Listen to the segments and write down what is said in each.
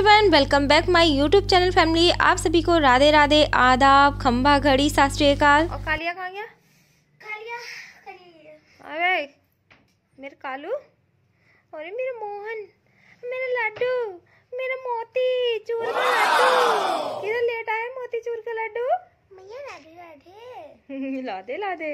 everyone welcome back my YouTube channel family आप सभी को राधे राधे आदाब खम्बा घड़ी शास्त्रीयकाल और कालिया कहाँ गया अरे मेरे कालू और मेरा मोहन मेरा लड्डू मेरा मोती चूर का लड्डू किधर लेटा है मोती चूर का लड्डू मैया राधे राधे लादे लादे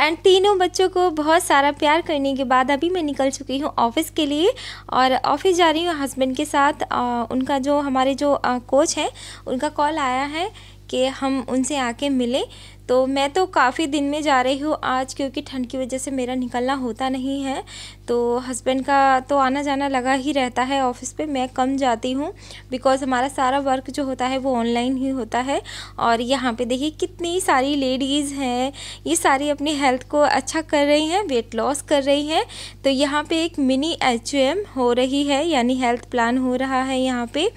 एंड तीनों बच्चों को बहुत सारा प्यार करने के बाद अभी मैं निकल चुकी हूँ ऑफिस के लिए और ऑफिस जा रही हूँ हस्बैंड के साथ आ, उनका जो हमारे जो आ, कोच हैं उनका कॉल आया है कि हम उनसे आके मिलें तो मैं तो काफ़ी दिन में जा रही हूँ आज क्योंकि ठंड की वजह से मेरा निकलना होता नहीं है तो हस्बैंड का तो आना जाना लगा ही रहता है ऑफिस पे मैं कम जाती हूँ बिकॉज़ हमारा सारा वर्क जो होता है वो ऑनलाइन ही होता है और यहाँ पे देखिए कितनी सारी लेडीज़ हैं ये सारी अपनी हेल्थ को अच्छा कर रही हैं वेट लॉस कर रही हैं तो यहाँ पर एक मिनी एच हो रही है यानी हेल्थ प्लान हो रहा है यहाँ पर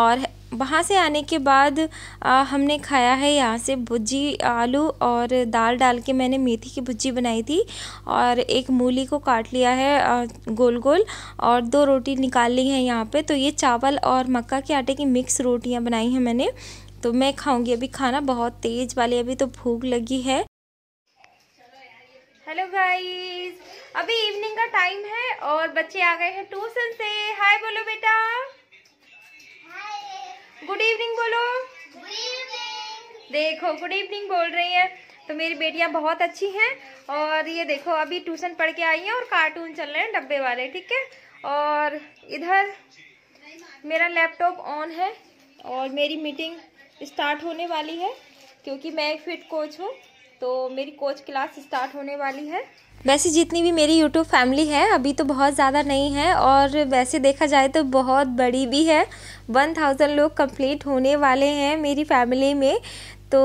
और वहाँ से आने के बाद आ, हमने खाया है यहाँ से भुजी आलू और दाल डाल के मैंने मेथी की भुजी बनाई थी और एक मूली को काट लिया है गोल गोल और दो रोटी निकाल ली है यहाँ पे तो ये चावल और मक्का के आटे की मिक्स रोटियाँ बनाई हैं मैंने तो मैं खाऊंगी अभी खाना बहुत तेज़ वाली अभी तो भूख लगी है हेलो गाइस अभी इवनिंग का टाइम है और बच्चे आ गए हैं ट्यूशन से हाय बोलो बेटा गुड इवनिंग बोलो देखो गुड इवनिंग बोल रही है तो मेरी बेटियां बहुत अच्छी हैं और ये देखो अभी ट्यूशन पढ़ के आई हैं और कार्टून चल रहे हैं डब्बे वाले ठीक है और इधर मेरा लैपटॉप ऑन है और मेरी मीटिंग स्टार्ट होने वाली है क्योंकि मैं एक फिट कोच हूँ तो मेरी कोच क्लास स्टार्ट होने वाली है वैसे जितनी भी मेरी यूट्यूब फैमिली है अभी तो बहुत ज़्यादा नहीं है और वैसे देखा जाए तो बहुत बड़ी भी है वन थाउजेंड लोग कंप्लीट होने वाले हैं मेरी फैमिली में तो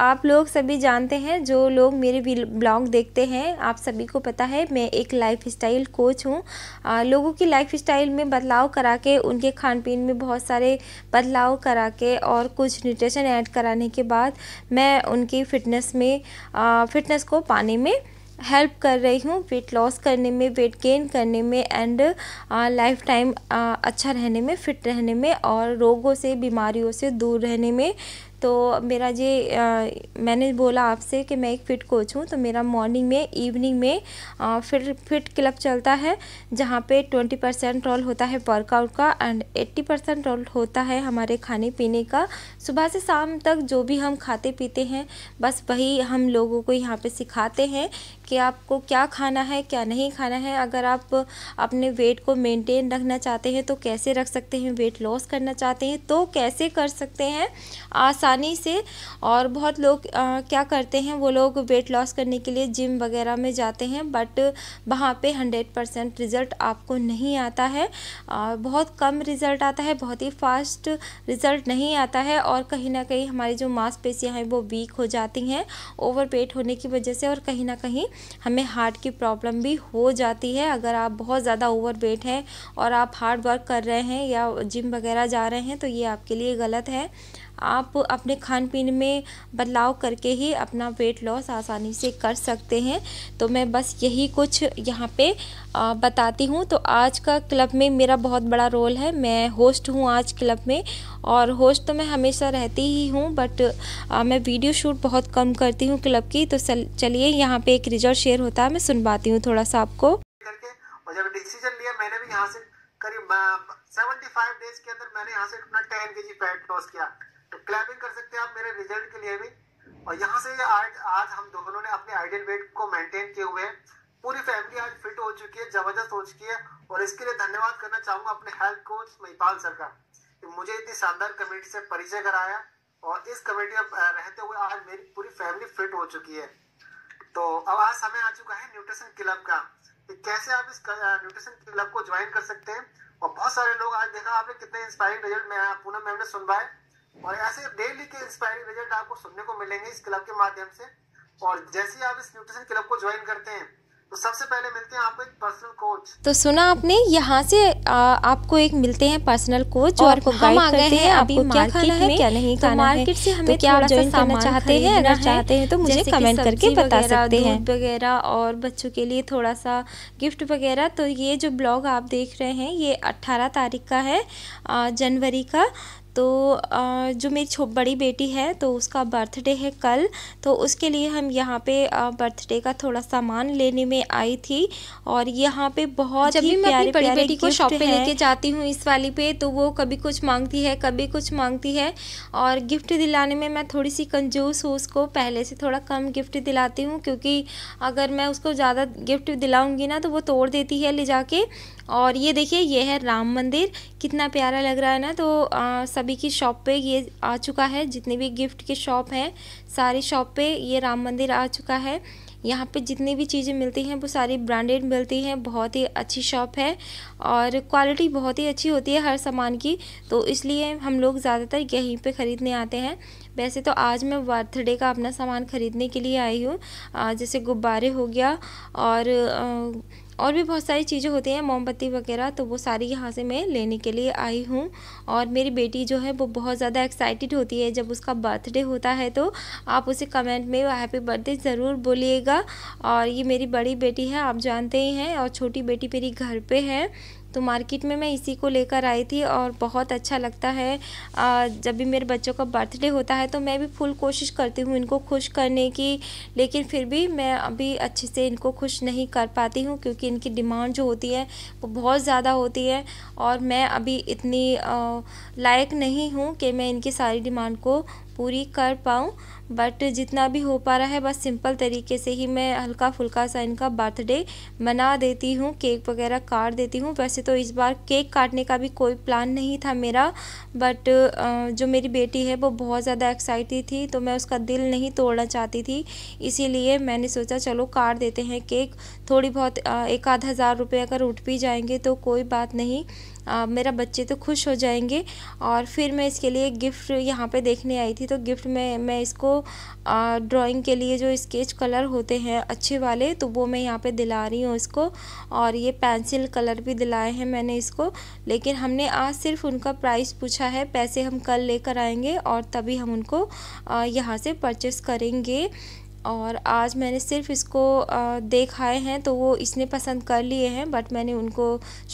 आप लोग सभी जानते हैं जो लोग मेरे ब्लॉग देखते हैं आप सभी को पता है मैं एक लाइफ स्टाइल कोच हूँ लोगों की लाइफ स्टाइल में बदलाव करा के उनके खान पीन में बहुत सारे बदलाव करा के और कुछ न्यूट्रिशन ऐड कराने के बाद मैं उनकी फ़िटनेस में फ़िटनेस को पाने में हेल्प कर रही हूँ वेट लॉस करने में वेट गेन करने में एंड लाइफ टाइम अच्छा रहने में फिट रहने में और रोगों से बीमारियों से दूर रहने में तो मेरा ये मैंने बोला आपसे कि मैं एक फ़िट कोच हूँ तो मेरा मॉर्निंग में इवनिंग में आ, फिर फिट क्लब चलता है जहाँ पे 20 परसेंट रोल होता है वर्कआउट का एंड 80 परसेंट रोल होता है हमारे खाने पीने का सुबह से शाम तक जो भी हम खाते पीते हैं बस वही हम लोगों को यहाँ पर सिखाते हैं कि आपको क्या खाना है क्या नहीं खाना है अगर आप अपने वेट को मेंटेन रखना चाहते हैं तो कैसे रख सकते हैं वेट लॉस करना चाहते हैं तो कैसे कर सकते हैं आसानी से और बहुत लोग आ, क्या करते हैं वो लोग वेट लॉस करने के लिए जिम वगैरह में जाते हैं बट वहाँ पे हंड्रेड परसेंट रिज़ल्ट आपको नहीं आता है आ, बहुत कम रिज़ल्ट आता है बहुत ही फास्ट रिज़ल्ट नहीं आता है और कहीं ना कहीं हमारी जो मांसपेशियाँ हैं वो वीक हो जाती हैं ओवर होने की वजह से और कहीं ना कहीं हमें हार्ट की प्रॉब्लम भी हो जाती है अगर आप बहुत ज़्यादा ओवर वेट हैं और आप हार्ड वर्क कर रहे हैं या जिम वगैरह जा रहे हैं तो ये आपके लिए गलत है आप अपने खान पीन में बदलाव करके ही अपना वेट लॉस आसानी से कर सकते हैं तो मैं बस यही कुछ यहाँ पे बताती हूँ तो आज का क्लब में मेरा बहुत बड़ा रोल है मैं होस्ट हूँ आज क्लब में और होस्ट तो मैं हमेशा रहती ही हूँ बट आ, मैं वीडियो शूट बहुत कम करती हूँ क्लब की तो चलिए यहाँ पे एक रिजल्ट शेयर होता है मैं सुनवाती हूँ थोड़ा सा आपको और जब डिसीजन करीब सेवेंटी डेज के अंदर मैंने यहाँ से अपना 10 के जी फैट लॉस किया तो क्लैपिंग कर सकते हैं आप मेरे रिजल्ट के लिए भी और यहाँ से आज आज हम दोनों ने अपने आइडियल वेट को मेंटेन किए हुए हैं पूरी फैमिली आज फिट हो चुकी है जबरदस्त हो चुकी है और इसके लिए धन्यवाद करना चाहूंगा अपने हेल्थ कोच महिपाल सर का कि मुझे इतनी शानदार कमेटी से परिचय कराया और इस कमेटी में रहते हुए आज मेरी पूरी फैमिली फिट हो चुकी है तो अब आज समय आ चुका है न्यूट्रिशन क्लब का कि कैसे आप इस न्यूट्रिशन क्लब को ज्वाइन कर सकते हैं और बहुत सारे लोग आज देखा आपने कितने इंस्पायरिंग रिजल्ट में पूनम मैम ने सुनवाए और ऐसे डेली के इंस्पायरिंग रिजल्ट आपको सुनने को मिलेंगे इस क्लब के माध्यम से और जैसे ही आप इस न्यूट्रिशन क्लब को ज्वाइन करते हैं तो सबसे पहले मिलते हैं आपको एक पर्सनल कोच तो सुना आपने यहाँ से आ, आपको एक मिलते हैं पर्सनल कोच और आपको गाइड करते हैं आपको क्या खाना है क्या नहीं तो खाना मार्केट से हमें तो क्या आप ज्वाइन करना चाहते हैं अगर चाहते हैं तो मुझे कमेंट करके बता सकते हैं वगैरह और बच्चों के लिए थोड़ा सा गिफ्ट वगैरह तो ये जो ब्लॉग आप देख रहे हैं ये अट्ठारह तारीख का है जनवरी का तो जो मेरी छो बड़ी बेटी है तो उसका बर्थडे है कल तो उसके लिए हम यहाँ पे बर्थडे का थोड़ा सामान लेने में आई थी और यहाँ पे बहुत जब ही मैं प्यारे, बड़ी बेटी को शॉप पे लेके जाती हूँ इस वाली पे तो वो कभी कुछ मांगती है कभी कुछ मांगती है और गिफ्ट दिलाने में मैं थोड़ी सी कंजूस हूँ उसको पहले से थोड़ा कम गिफ्ट दिलाती हूँ क्योंकि अगर मैं उसको ज़्यादा गिफ्ट दिलाऊँगी ना तो वो तोड़ देती है ले जाके और ये देखिए ये है राम मंदिर कितना प्यारा लग रहा है ना तो आ, सभी की शॉप पे ये आ चुका है जितने भी गिफ्ट के शॉप हैं सारी शॉप पे ये राम मंदिर आ चुका है यहाँ पे जितनी भी चीज़ें मिलती हैं वो सारी ब्रांडेड मिलती हैं बहुत ही अच्छी शॉप है और क्वालिटी बहुत ही अच्छी होती है हर सामान की तो इसलिए हम लोग ज़्यादातर यहीं पे ख़रीदने आते हैं वैसे तो आज मैं बर्थडे का अपना सामान ख़रीदने के लिए आई हूँ जैसे गुब्बारे हो गया और आ, और भी बहुत सारी चीज़ें होती हैं मोमबत्ती वगैरह तो वो सारी यहाँ से मैं लेने के लिए आई हूँ और मेरी बेटी जो है वो बहुत ज़्यादा एक्साइटेड होती है जब उसका बर्थडे होता है तो आप उसे कमेंट में हैप्पी बर्थडे ज़रूर बोलिएगा और ये मेरी बड़ी बेटी है आप जानते ही हैं और छोटी बेटी मेरी घर पर है तो मार्केट में मैं इसी को लेकर आई थी और बहुत अच्छा लगता है जब भी मेरे बच्चों का बर्थडे होता है तो मैं भी फुल कोशिश करती हूँ इनको खुश करने की लेकिन फिर भी मैं अभी अच्छे से इनको खुश नहीं कर पाती हूँ क्योंकि इनकी डिमांड जो होती है वो बहुत ज़्यादा होती है और मैं अभी इतनी लायक नहीं हूँ कि मैं इनकी सारी डिमांड को पूरी कर पाऊँ बट जितना भी हो पा रहा है बस सिंपल तरीके से ही मैं हल्का फुल्का सा इनका बर्थडे मना देती हूँ केक वगैरह काट देती हूँ वैसे तो इस बार केक काटने का भी कोई प्लान नहीं था मेरा बट जो मेरी बेटी है वो बहुत ज़्यादा एक्साइटेड थी तो मैं उसका दिल नहीं तोड़ना चाहती थी इसीलिए मैंने सोचा चलो काट देते हैं केक थोड़ी बहुत एक आध हज़ार रुपये अगर उठ भी जाएंगे तो कोई बात नहीं आ, मेरा बच्चे तो खुश हो जाएंगे और फिर मैं इसके लिए गिफ्ट यहाँ पे देखने आई थी तो गिफ्ट में मैं इसको ड्राइंग के लिए जो स्केच कलर होते हैं अच्छे वाले तो वो मैं यहाँ पे दिला रही हूँ इसको और ये पेंसिल कलर भी दिलाए हैं मैंने इसको लेकिन हमने आज सिर्फ उनका प्राइस पूछा है पैसे हम कल लेकर आएंगे और तभी हम उनको यहाँ से परचेस करेंगे और आज मैंने सिर्फ इसको देखाए हैं तो वो इसने पसंद कर लिए हैं बट मैंने उनको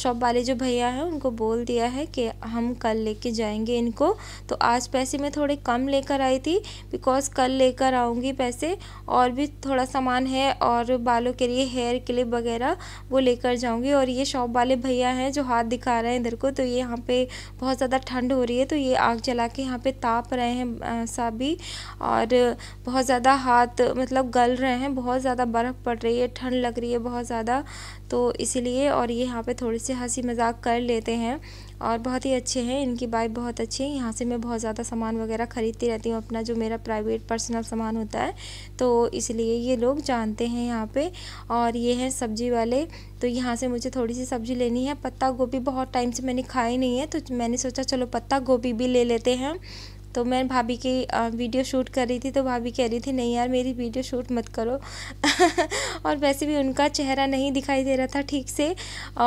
शॉप वाले जो भैया हैं उनको बोल दिया है कि हम कल लेके जाएंगे इनको तो आज पैसे मैं थोड़े कम लेकर आई थी बिकॉज़ कल लेकर आऊँगी पैसे और भी थोड़ा सामान है और बालों के लिए हेयर क्लिप वगैरह वो लेकर जाऊँगी और ये शॉप वाले भैया हैं जो हाथ दिखा रहे हैं इधर को तो ये यहाँ पर बहुत ज़्यादा ठंड हो रही है तो ये आग जला के यहाँ पर ताप रहे हैं सभी और बहुत ज़्यादा हाथ मतलब गल रहे हैं बहुत ज़्यादा बर्फ़ पड़ रही है ठंड लग रही है बहुत ज़्यादा तो इसीलिए और ये यहाँ पे थोड़ी सी हंसी मजाक कर लेते हैं और बहुत ही अच्छे हैं इनकी बाइक बहुत अच्छी है यहाँ से मैं बहुत ज़्यादा सामान वगैरह ख़रीदती रहती हूँ अपना जो मेरा प्राइवेट पर्सनल सामान होता है तो इसलिए ये लोग जानते हैं यहाँ पे और ये हैं सब्ज़ी वाले तो यहाँ से मुझे थोड़ी सी सब्ज़ी लेनी है पत्ता गोभी बहुत टाइम से मैंने खाई नहीं है तो मैंने सोचा चलो पत्ता गोभी भी ले लेते हैं तो मैं भाभी की वीडियो शूट कर रही थी तो भाभी कह रही थी नहीं यार मेरी वीडियो शूट मत करो और वैसे भी उनका चेहरा नहीं दिखाई दे रहा था ठीक से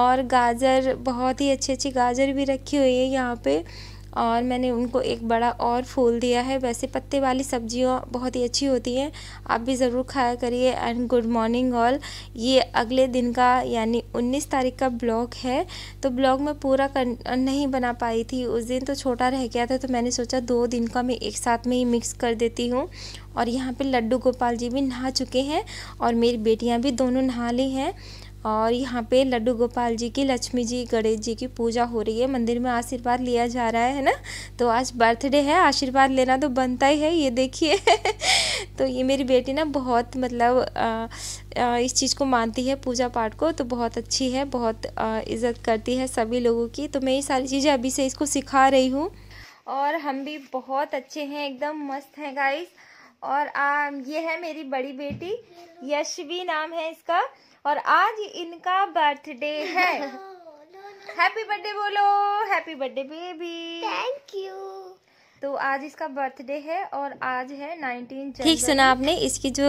और गाजर बहुत ही अच्छी अच्छी गाजर भी रखी हुई है यहाँ पर और मैंने उनको एक बड़ा और फूल दिया है वैसे पत्ते वाली सब्जियाँ बहुत ही अच्छी होती हैं आप भी ज़रूर खाया करिए एंड गुड मॉर्निंग ऑल ये अगले दिन का यानी 19 तारीख का ब्लॉग है तो ब्लॉग मैं पूरा कर नहीं बना पाई थी उस दिन तो छोटा रह गया था तो मैंने सोचा दो दिन का मैं एक साथ में ही मिक्स कर देती हूँ और यहाँ पे लड्डू गोपाल जी भी नहा चुके हैं और मेरी बेटियाँ भी दोनों नहा ली हैं और यहाँ पे लड्डू गोपाल जी की लक्ष्मी जी गणेश जी की पूजा हो रही है मंदिर में आशीर्वाद लिया जा रहा है ना तो आज बर्थडे है आशीर्वाद लेना तो बनता ही है ये देखिए तो ये मेरी बेटी ना बहुत मतलब आ, आ, इस चीज़ को मानती है पूजा पाठ को तो बहुत अच्छी है बहुत इज़्ज़त करती है सभी लोगों की तो मैं ये सारी चीज़ें अभी से इसको सिखा रही हूँ और हम भी बहुत अच्छे हैं एकदम मस्त हैं गाइस और आ, ये है मेरी बड़ी बेटी यशवी नाम है इसका और आज इनका बर्थडे है हैप्पी बर्थडे बोलो happy birthday baby thank you तो आज इसका बर्थडे है और आज है नाइनटीन ठीक सुना आपने इसकी जो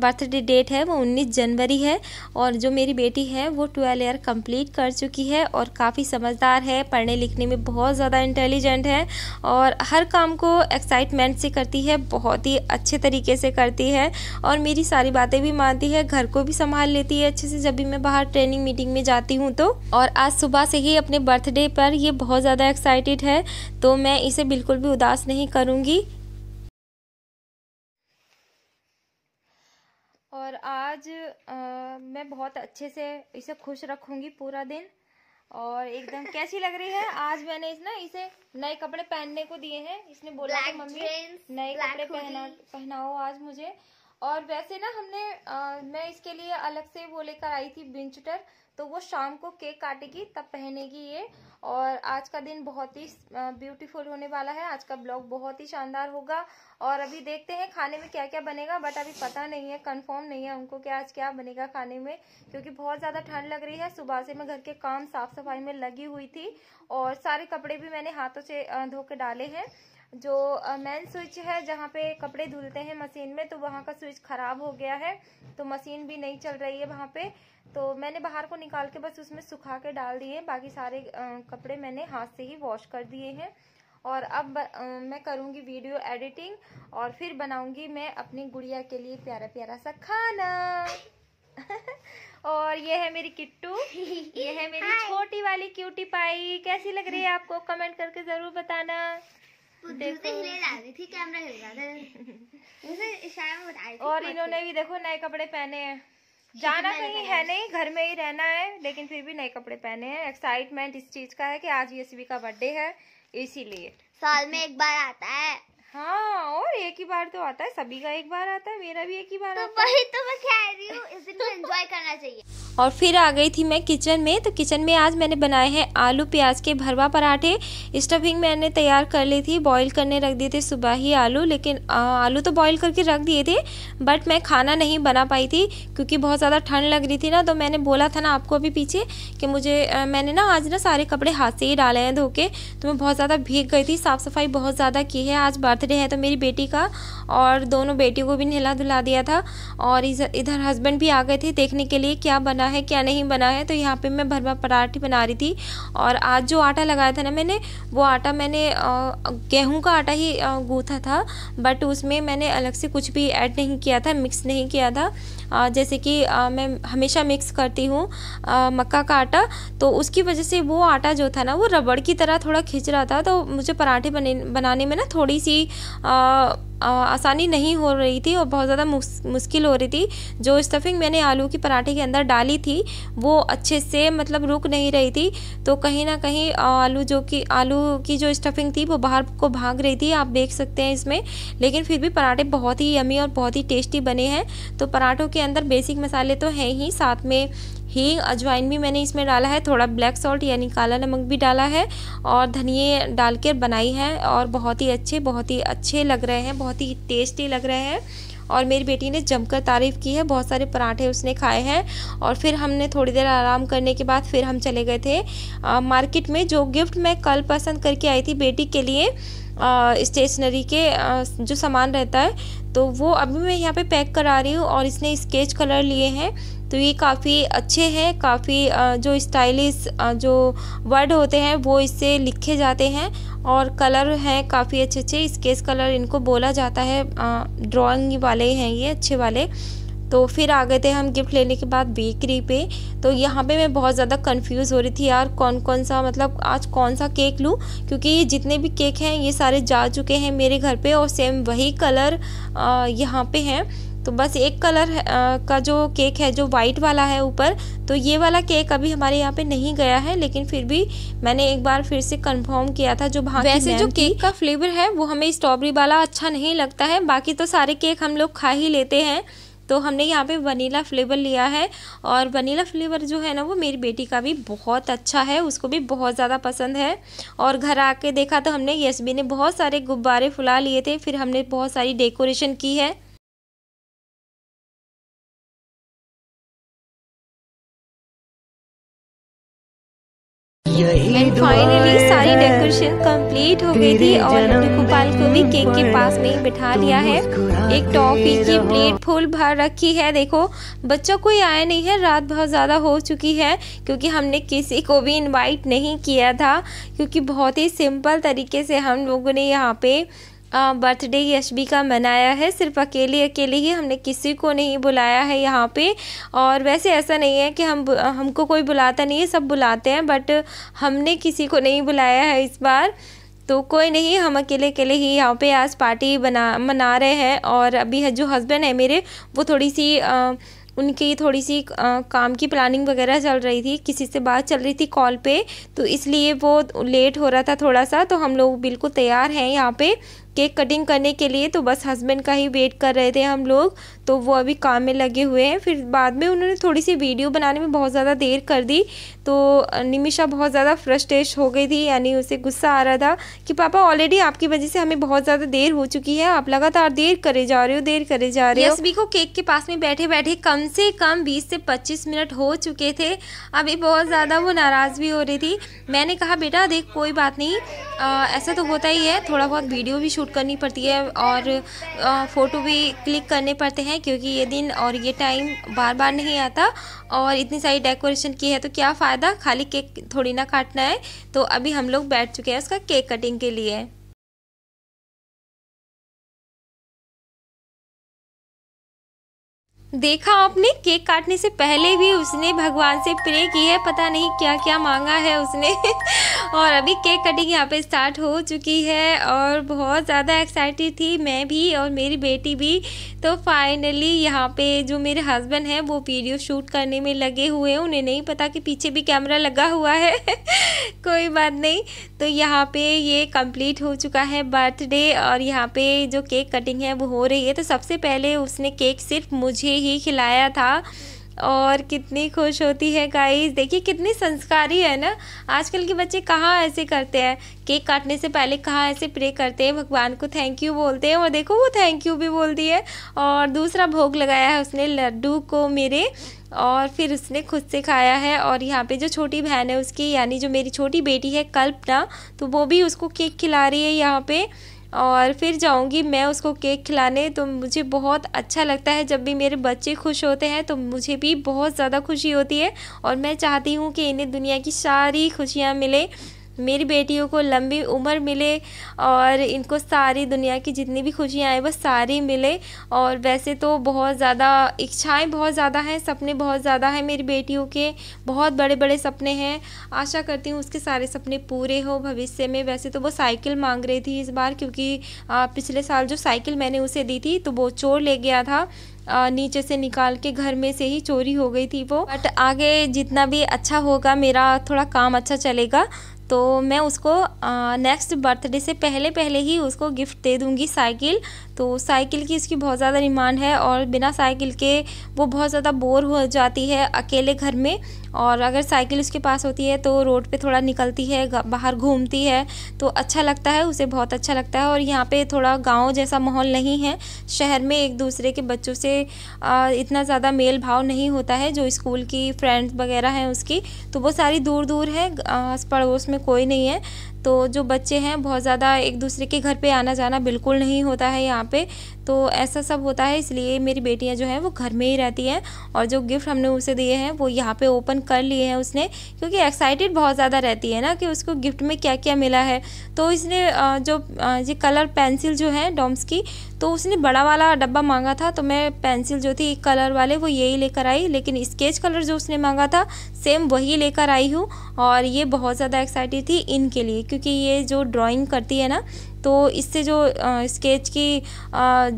बर्थडे डेट है वो उन्नीस जनवरी है और जो मेरी बेटी है वो ट्वेल्व ईयर कंप्लीट कर चुकी है और काफ़ी समझदार है पढ़ने लिखने में बहुत ज़्यादा इंटेलिजेंट है और हर काम को एक्साइटमेंट से करती है बहुत ही अच्छे तरीके से करती है और मेरी सारी बातें भी मानती है घर को भी संभाल लेती है अच्छे से जब भी मैं बाहर ट्रेनिंग मीटिंग में जाती हूँ तो और आज सुबह से ही अपने बर्थडे पर ये बहुत ज़्यादा एक्साइटेड है तो मैं इसे बिल्कुल भी उदास बर्दाश्त नहीं करूँगी और आज आ, मैं बहुत अच्छे से इसे खुश रखूंगी पूरा दिन और एकदम कैसी लग रही है आज मैंने इस ना इसे नए कपड़े पहनने को दिए हैं इसने बोला कि मम्मी नए कपड़े पहना पहनाओ आज मुझे और वैसे ना हमने आ, मैं इसके लिए अलग से वो लेकर आई थी बिंचटर तो वो शाम को केक काटेगी तब पहनेगी ये और आज का दिन बहुत ही ब्यूटीफुल होने वाला है आज का ब्लॉग बहुत ही शानदार होगा और अभी देखते हैं खाने में क्या क्या बनेगा बट अभी पता नहीं है कंफर्म नहीं है उनको कि आज क्या बनेगा खाने में क्योंकि बहुत ज़्यादा ठंड लग रही है सुबह से मैं घर के काम साफ सफाई में लगी हुई थी और सारे कपड़े भी मैंने हाथों से धो के डाले हैं जो मेन स्विच है जहाँ पे कपड़े धुलते हैं मशीन में तो वहाँ का स्विच ख़राब हो गया है तो मशीन भी नहीं चल रही है वहाँ पे तो मैंने बाहर को निकाल के बस उसमें सुखा के डाल दिए बाकी सारे कपड़े मैंने हाथ से ही वॉश कर दिए हैं और अब ब, आ, मैं करूँगी वीडियो एडिटिंग और फिर बनाऊँगी मैं अपनी गुड़िया के लिए प्यारा प्यारा सा खाना और ये है मेरी किट्टू ये है मेरी छोटी वाली क्यूटी पाई कैसी लग रही है आपको कमेंट करके ज़रूर बताना तो और इन्होंने भी देखो नए कपड़े पहने हैं जाना कहीं है नहीं घर में ही रहना है लेकिन फिर भी नए कपड़े पहने हैं एक्साइटमेंट इस चीज का है कि आज ये का बर्थडे है इसीलिए साल में एक बार आता है हाँ और एक ही बार तो आता है सभी का एक बार आता है मेरा भी एक ही बार तो आता वही तो मैं कह रही हूँ इस दिन एंजॉय तो करना चाहिए और फिर आ गई थी मैं किचन में तो किचन में आज मैंने बनाए हैं आलू प्याज के भरवा पराठे स्टफिंग मैंने तैयार कर ली थी बॉईल करने रख दिए थे सुबह ही आलू लेकिन आ, आलू तो बॉईल करके रख दिए थे बट मैं खाना नहीं बना पाई थी क्योंकि बहुत ज़्यादा ठंड लग रही थी ना तो मैंने बोला था ना आपको अभी पीछे कि मुझे आ, मैंने ना आज ना सारे कपड़े हाथ से ही डाले हैं धो के तो मैं बहुत ज़्यादा भीग गई थी साफ़ सफाई बहुत ज़्यादा की है आज बर्थ बर्थडे है तो मेरी बेटी का और दोनों बेटियों को भी नहला धुला दिया था और इधर हस्बैंड भी आ गए थे देखने के लिए क्या बना है क्या नहीं बना है तो यहाँ पे मैं भरवा पराठी बना रही थी और आज जो आटा लगाया था ना मैंने वो आटा मैंने गेहूँ का आटा ही गूँथा था बट उसमें मैंने अलग से कुछ भी ऐड नहीं किया था मिक्स नहीं किया था जैसे कि मैं हमेशा मिक्स करती हूँ मक्का का आटा तो उसकी वजह से वो आटा जो था ना वो रबड़ की तरह थोड़ा खिंच रहा था तो मुझे पराठे बने बनाने में ना थोड़ी सी आसानी नहीं हो रही थी और बहुत ज़्यादा मुश्किल हो रही थी जो स्टफिंग मैंने आलू की पराठे के अंदर डाली थी वो अच्छे से मतलब रुक नहीं रही थी तो कहीं ना कहीं आलू जो कि आलू की जो स्टफिंग थी वो बाहर को भाग रही थी आप देख सकते हैं इसमें लेकिन फिर भी पराठे बहुत ही यमी और बहुत ही टेस्टी बने हैं तो पराठों के अंदर बेसिक मसाले तो हैं ही साथ में हींग अजवाइन भी मैंने इसमें डाला है थोड़ा ब्लैक सॉल्ट यानी काला नमक भी डाला है और धनिए डाल के बनाई है और बहुत ही अच्छे बहुत ही अच्छे लग रहे हैं बहुत ही टेस्टी लग रहे हैं और मेरी बेटी ने जमकर तारीफ़ की है बहुत सारे पराठे उसने खाए हैं और फिर हमने थोड़ी देर आराम करने के बाद फिर हम चले गए थे आ, मार्केट में जो गिफ्ट मैं कल पसंद करके आई थी बेटी के लिए स्टेशनरी के आ, जो सामान रहता है तो वो अभी मैं यहाँ पे पैक करा रही हूँ और इसने स्केच कलर लिए हैं तो ये काफ़ी अच्छे हैं काफ़ी जो स्टाइलिश जो वर्ड होते हैं वो इससे लिखे जाते हैं और कलर हैं काफ़ी अच्छे अच्छे स्केच कलर इनको बोला जाता है ड्राइंग वाले हैं ये अच्छे वाले तो फिर आ गए थे हम गिफ्ट लेने के बाद बेकरी पे तो यहाँ पे मैं बहुत ज़्यादा कंफ्यूज हो रही थी यार कौन कौन सा मतलब आज कौन सा केक लूँ क्योंकि ये जितने भी केक हैं ये सारे जा चुके हैं मेरे घर पे और सेम वही कलर यहाँ पे हैं तो बस एक कलर का जो केक है जो वाइट वाला है ऊपर तो ये वाला केक अभी हमारे यहाँ पे नहीं गया है लेकिन फिर भी मैंने एक बार फिर से कंफर्म किया था जो वैसे जो केक का फ्लेवर है वो हमें स्ट्रॉबेरी वाला अच्छा नहीं लगता है बाकी तो सारे केक हम लोग खा ही लेते हैं तो हमने यहाँ पे वनीला फ्लेवर लिया है और वनीला फ्लेवर जो है ना वो मेरी बेटी का भी बहुत अच्छा है उसको भी बहुत ज़्यादा पसंद है और घर आके देखा तो हमने यशबी ने बहुत सारे गुब्बारे फुला लिए थे फिर हमने बहुत सारी डेकोरेशन की है यही फाइनली सारी डेकोरेशन कंप्लीट हो गई थी और लड्डू गोपाल को भी केक के पास में ही बिठा लिया है एक टॉफी की प्लेट फुल भर रखी है देखो बच्चों कोई आया नहीं है रात बहुत ज़्यादा हो चुकी है क्योंकि हमने किसी को भी इनवाइट नहीं किया था क्योंकि बहुत ही सिंपल तरीके से हम लोगों ने यहाँ पे बर्थडे यशबी का मनाया है सिर्फ अकेले अकेले ही हमने किसी को नहीं बुलाया है यहाँ पे और वैसे ऐसा नहीं है कि हम हमको कोई बुलाता नहीं है सब बुलाते हैं बट हमने किसी को नहीं बुलाया है इस बार तो कोई नहीं हम अकेले अकेले ही यहाँ पे आज पार्टी बना मना रहे हैं और अभी जो हस्बैंड है मेरे वो थोड़ी सी आ, उनकी थोड़ी सी आ, काम की प्लानिंग वगैरह चल रही थी किसी से बात चल रही थी कॉल पे तो इसलिए वो लेट हो रहा था थोड़ा सा तो हम लोग बिल्कुल तैयार हैं यहाँ पे केक कटिंग करने के लिए तो बस हस्बैंड का ही वेट कर रहे थे हम लोग तो वो अभी काम में लगे हुए हैं फिर बाद में उन्होंने थोड़ी सी वीडियो बनाने में बहुत ज़्यादा देर कर दी तो निमिषा बहुत ज़्यादा फ्रस्ट्रेश हो गई थी यानी उसे गुस्सा आ रहा था कि पापा ऑलरेडी आपकी वजह से हमें बहुत ज़्यादा देर हो चुकी है आप लगातार देर करे जा रहे हो देर करे जा रहे हो यशवी को केक के पास में बैठे बैठे कम से कम बीस से पच्चीस मिनट हो चुके थे अभी बहुत ज़्यादा वो नाराज़ भी हो रही थी मैंने कहा बेटा देख कोई बात नहीं ऐसा तो होता ही है थोड़ा बहुत वीडियो भी शूट शूट करनी पड़ती है और फ़ोटो भी क्लिक करने पड़ते हैं क्योंकि ये दिन और ये टाइम बार बार नहीं आता और इतनी सारी डेकोरेशन की है तो क्या फ़ायदा खाली केक थोड़ी ना काटना है तो अभी हम लोग बैठ चुके हैं उसका केक कटिंग के लिए देखा आपने केक काटने से पहले भी उसने भगवान से प्रे की है पता नहीं क्या क्या मांगा है उसने और अभी केक कटिंग यहाँ पे स्टार्ट हो चुकी है और बहुत ज़्यादा एक्साइटेड थी मैं भी और मेरी बेटी भी तो फाइनली यहाँ पे जो मेरे हस्बैंड हैं वो वीडियो शूट करने में लगे हुए हैं उन्हें नहीं पता कि पीछे भी कैमरा लगा हुआ है कोई बात नहीं तो यहाँ पर ये कंप्लीट हो चुका है बर्थडे और यहाँ पर जो केक कटिंग है वो हो रही है तो सबसे पहले उसने केक सिर्फ मुझे ही खिलाया था और कितनी खुश होती है गाइस देखिए कितनी संस्कारी है ना आजकल के बच्चे कहाँ ऐसे करते हैं केक काटने से पहले कहाँ ऐसे प्रे करते हैं भगवान को थैंक यू बोलते हैं और देखो वो थैंक यू भी बोलती है और दूसरा भोग लगाया है उसने लड्डू को मेरे और फिर उसने खुद से खाया है और यहाँ पे जो छोटी बहन है उसकी यानी जो मेरी छोटी बेटी है कल्पना तो वो भी उसको केक खिला रही है यहाँ पर और फिर जाऊंगी मैं उसको केक खिलाने तो मुझे बहुत अच्छा लगता है जब भी मेरे बच्चे खुश होते हैं तो मुझे भी बहुत ज़्यादा खुशी होती है और मैं चाहती हूँ कि इन्हें दुनिया की सारी खुशियाँ मिलें मेरी बेटियों को लंबी उम्र मिले और इनको सारी दुनिया की जितनी भी खुशियाँ हैं वो सारी मिले और वैसे तो बहुत ज़्यादा इच्छाएं बहुत ज़्यादा हैं सपने बहुत ज़्यादा हैं मेरी बेटियों के बहुत बड़े बड़े सपने हैं आशा करती हूँ उसके सारे सपने पूरे हो भविष्य में वैसे तो वो साइकिल मांग रही थी इस बार क्योंकि पिछले साल जो साइकिल मैंने उसे दी थी तो वो चोर ले गया था नीचे से निकाल के घर में से ही चोरी हो गई थी वो बट आगे जितना भी अच्छा होगा मेरा थोड़ा काम अच्छा चलेगा तो मैं उसको नेक्स्ट बर्थडे से पहले पहले ही उसको गिफ्ट दे दूँगी साइकिल तो साइकिल की उसकी बहुत ज़्यादा डिमांड है और बिना साइकिल के वो बहुत ज़्यादा बोर हो जाती है अकेले घर में और अगर साइकिल उसके पास होती है तो रोड पे थोड़ा निकलती है बाहर घूमती है तो अच्छा लगता है उसे बहुत अच्छा लगता है और यहाँ पे थोड़ा गांव जैसा माहौल नहीं है शहर में एक दूसरे के बच्चों से इतना ज़्यादा मेल भाव नहीं होता है जो स्कूल की फ्रेंड्स वगैरह हैं उसकी तो वो सारी दूर दूर है पड़ोस में में कोई नहीं है तो जो बच्चे हैं बहुत ज़्यादा एक दूसरे के घर पे आना जाना बिल्कुल नहीं होता है यहाँ पे तो ऐसा सब होता है इसलिए मेरी बेटियाँ जो हैं वो घर में ही रहती हैं और जो गिफ्ट हमने उसे दिए हैं वो यहाँ पे ओपन कर लिए हैं उसने क्योंकि एक्साइटेड बहुत ज़्यादा रहती है ना कि उसको गिफ्ट में क्या क्या मिला है तो इसने जो ये कलर पेंसिल जो है डॉम्स की तो उसने बड़ा वाला डब्बा मांगा था तो मैं पेंसिल जो थी कलर वाले वो यही लेकर आई लेकिन स्केच कलर जो उसने मांगा था सेम वही लेकर आई हूँ और ये बहुत ज़्यादा एक्साइटेड थी इनके लिए क्योंकि ये जो ड्राइंग करती है ना तो इससे जो स्केच की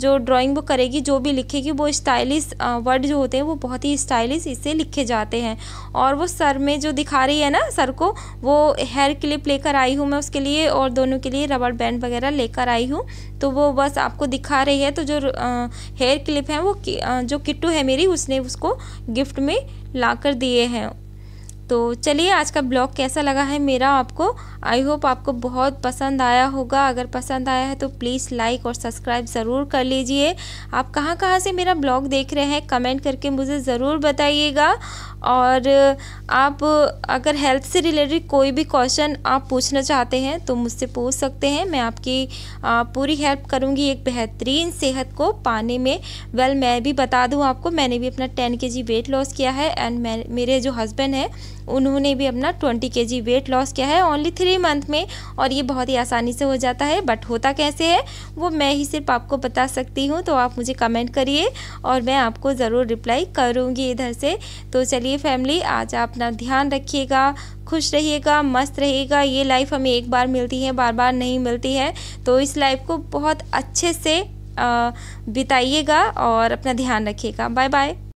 जो ड्राइंग वो करेगी जो भी लिखेगी वो स्टाइलिश वर्ड जो होते हैं वो बहुत ही स्टाइलिश इससे लिखे जाते हैं और वो सर में जो दिखा रही है ना सर को वो हेयर क्लिप लेकर आई हूँ मैं उसके लिए और दोनों के लिए रबड़ बैंड वगैरह लेकर आई हूँ तो वो बस आपको दिखा रही है तो जो हेयर क्लिप है वो जो किट्टू है मेरी उसने उसको गिफ्ट में ला कर दिए हैं तो चलिए आज का ब्लॉग कैसा लगा है मेरा आपको आई होप आपको बहुत पसंद आया होगा अगर पसंद आया है तो प्लीज़ लाइक और सब्सक्राइब ज़रूर कर लीजिए आप कहाँ कहाँ से मेरा ब्लॉग देख रहे हैं कमेंट करके मुझे ज़रूर बताइएगा और आप अगर हेल्थ से रिलेटेड कोई भी क्वेश्चन आप पूछना चाहते हैं तो मुझसे पूछ सकते हैं मैं आपकी पूरी हेल्प करूँगी एक बेहतरीन सेहत को पाने में वेल मैं भी बता दूँ आपको मैंने भी अपना टेन के जी वेट लॉस किया है एंड मेरे जो हस्बैंड हैं उन्होंने भी अपना ट्वेंटी के जी वेट लॉस किया है ओनली थ्री मंथ में और ये बहुत ही आसानी से हो जाता है बट होता कैसे है वो मैं ही सिर्फ आपको बता सकती हूँ तो आप मुझे कमेंट करिए और मैं आपको ज़रूर रिप्लाई करूँगी इधर से तो चलिए फैमिली आज आप अपना ध्यान रखिएगा खुश रहिएगा मस्त रहिएगा ये लाइफ हमें एक बार मिलती है बार बार नहीं मिलती है तो इस लाइफ को बहुत अच्छे से बिताइएगा और अपना ध्यान रखिएगा बाय बाय